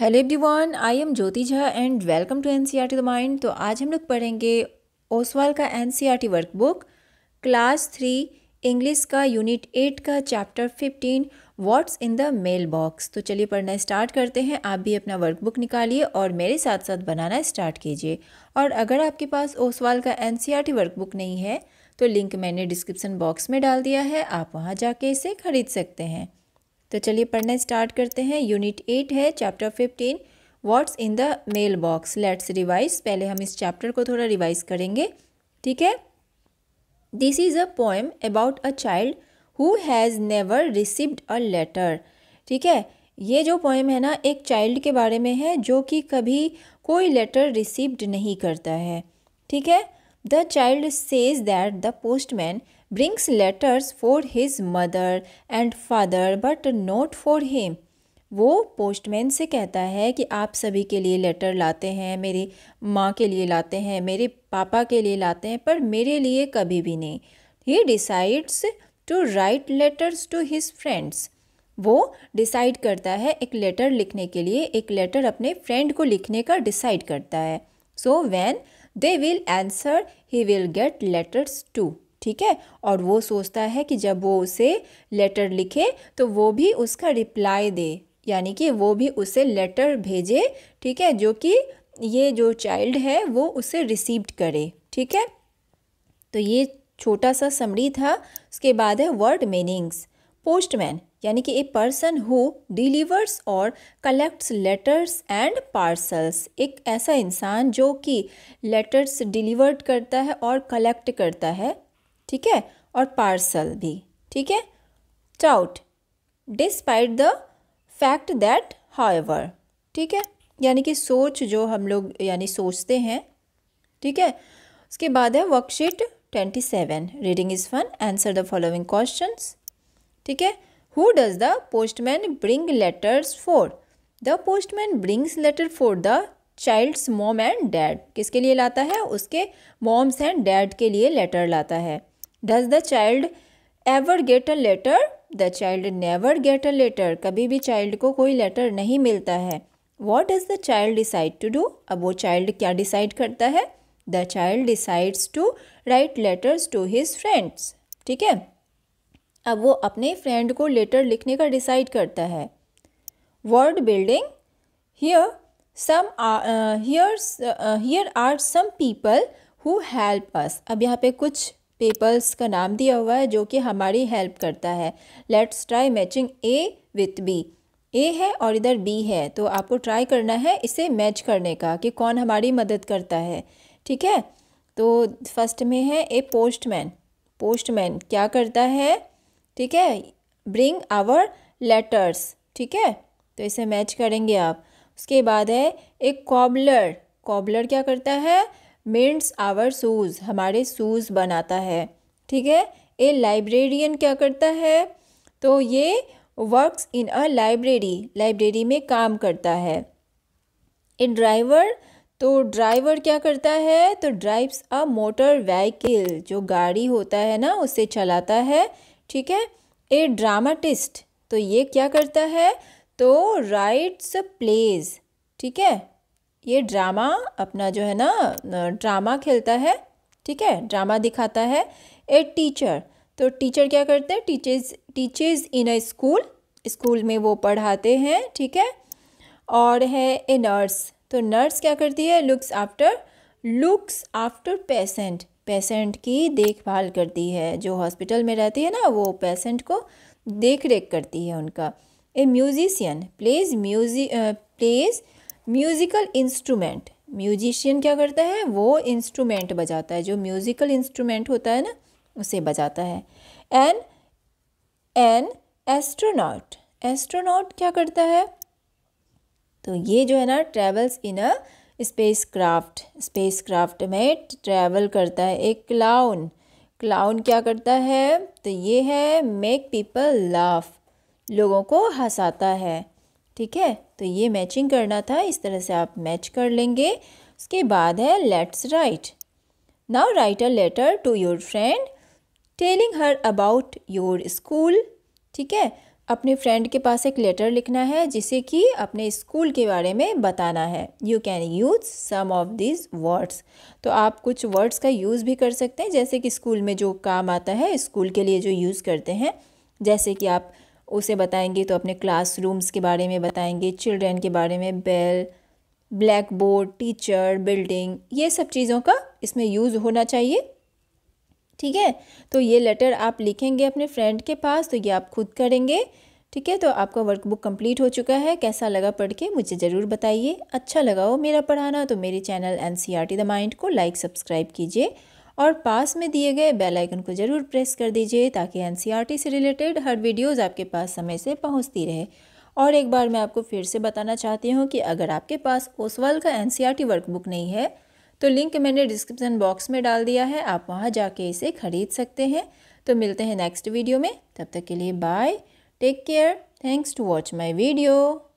Hello everyone I am Jyoti Jha and welcome to N C R T the mind तो आज हम लोग पढ़ेंगे ओसवाल का N C R work workbook class three English का यूनिट एट का chapter fifteen what's in the mail box तो चलिए पढ़ना स्टार्ट करते हैं आप भी अपना वर्कबुक निकालिए और मेरे साथ साथ बनाना स्टार्ट कीजिए और अगर आपके पास ओसवाल का N C R T workbook नहीं है तो लिंक मैंने डिस्क्रिप्सन बॉक्स में डाल दिया है आप वहाँ जाके इसे खरीद सकते हैं तो चलिए पढ़ना स्टार्ट करते हैं यूनिट एट है chapter fifteen what's in the mail box let's revise पहले हम इस चैप्टर को थोड़ा रिवाइज करेंगे ठीक है this is a poem about a child who has never received a letter ठीक है ये जो पोएम है ना एक चाइल्ड के बारे में है जो कि कभी कोई लेटर रिसीव्ड नहीं करता है ठीक है the child says that the postman brings letters for his mother and father but not for him. वो पोस्टमैन से कहता है कि आप सभी के लिए लेटर लाते हैं मेरी माँ के लिए लाते हैं मेरे पापा के लिए लाते हैं पर मेरे लिए कभी भी नहीं he decides to write letters to his friends वो डिसाइड करता है एक लेटर लिखने के लिए एक लेटर अपने फ्रेंड को लिखने का डिसाइड करता है so when they will answer he will get letters too ठीक है और वो सोचता है कि जब वो उसे लेटर लिखे तो वो भी उसका रिप्लाई दे यानी कि वो भी उसे लेटर भेजे ठीक है जो कि ये जो चाइल्ड है वो उसे रिसीव्ड करे ठीक है तो ये छोटा सा समरी था उसके बाद है वर्ड मीनिंग्स पोस्टमैन यानी कि ए पर्सन हु डिलीवर्स और कलेक्ट्स लेटर्स एंड पार्सल्स एक ऐसा इंसान जो कि लेटर्स डिलीवर्ड करता है और कलेक्ट करता है ठीक है और पार्सल भी ठीक है though despite the fact that however ठीक है यानी कि सोच जो हम लोग यानी सोचते हैं ठीक है उसके बाद है worksheet twenty seven reading is fun answer the following question ठीक है who does the postman bring letters for the postman brings letter for the child's mom and dad किसके लिए लाता है उसके मॉम्स एंड डैड के लिए लेटर लाता है does the child ever get a letter the child never get a letter कभी भी चाइल्ड को कोई लेटर नहीं मिलता है what does the child decide to do अब वो चाइल्ड क्या डिसाइड करता है the child decides to write letters to his friends ठीक है अब वो अपने फ्रेंड को लेटर लिखने का डिसाइड करता है word building here some here here are some people who help us अब यहाँ पे कुछ पेपर्स का नाम दिया हुआ है जो कि हमारी हेल्प करता है let's try matching A with B A है और इधर बी है तो आपको ट्राई करना है इसे मैच करने का कि कौन हमारी मदद करता है ठीक है तो फर्स्ट में है ए पोस्टमैन पोस्टमैन क्या करता है ठीक है ब्रिंग आवर लेटर्स ठीक है तो इसे मैच करेंगे आप उसके बाद है एक कॉबलर कॉबलर क्या करता है मेंट्स आवर सूज हमारे सूज बनाता है ठीक है ए लाइब्रेरियन क्या करता है तो ये works in a library library में काम करता है ए ड्राइवर तो ड्राइवर क्या करता है तो ड्राइव्स अ मोटर व्हीकल जो गाड़ी होता है ना उसे चलाता है ठीक है ए ड्रामाटिस्ट तो ये क्या करता है तो राइट्स प्लेज ठीक है ये ड्रामा अपना जो है ना ड्रामा खेलता है ठीक है ड्रामा दिखाता है ए टीचर तो टीचर क्या करते हैं teachers teachers in a school school में वो पढ़ाते हैं ठीक है और है ए नर्स तो नर्स क्या करती है looks after looks after patient patient की देखभाल करती है जो हॉस्पिटल में रहती है ना वो पेशेंट को देख रेख करती है उनका a musician plays music plays musical instrument musician क्या करता है वो इंस्ट्रूमेंट बजाता है जो म्यूज़िकल इंस्ट्रूमेंट होता है ना उसे बजाता है एन एन एस्ट्रोनॉट एस्ट्रोनॉट क्या करता है तो ये जो है ना travels in a space craft space craft में ट्रैवल करता है एक क्लाउन क्लाउन क्या करता है तो ये है मेक पीपल लाफ लोगों को हंसाता है ठीक है तो ये मैचिंग करना था इस तरह से आप मैच कर लेंगे उसके बाद है let's write now write a letter to your friend telling her about your school ठीक है अपने फ्रेंड के पास एक लेटर लिखना है जिसे कि अपने स्कूल के बारे में बताना है you can use some of this words तो आप कुछ वर्ड्स का यूज़ भी कर सकते हैं जैसे कि स्कूल में जो काम आता है स्कूल के लिए जो यूज़ करते हैं जैसे कि आप उसे बताएंगे तो अपने क्लासरूम्स के बारे में बताएंगे चिल्ड्रेन के बारे में bell black board teacher building ये सब चीज़ों का इसमें यूज़ होना चाहिए ठीक है तो ये लेटर आप लिखेंगे अपने फ्रेंड के पास तो ये आप खुद करेंगे ठीक है तो आपका वर्कबुक कंप्लीट हो चुका है कैसा लगा पढ़ के मुझे ज़रूर बताइए अच्छा लगा हो मेरा पढ़ाना तो मेरे channel N C R T the mind को लाइक सब्सक्राइब कीजिए और पास में दिए गए बेल आइकन को ज़रूर प्रेस कर दीजिए ताकि एन से रिलेटेड हर वीडियोज़ आपके पास समय से पहुँचती रहे और एक बार मैं आपको फिर से बताना चाहती हूँ कि अगर आपके पास ओसवाल का एन वर्कबुक नहीं है तो लिंक मैंने डिस्क्रिप्शन बॉक्स में डाल दिया है आप वहाँ जाके इसे खरीद सकते हैं तो मिलते हैं नेक्स्ट वीडियो में तब तक के लिए bye take care thanks to watch my video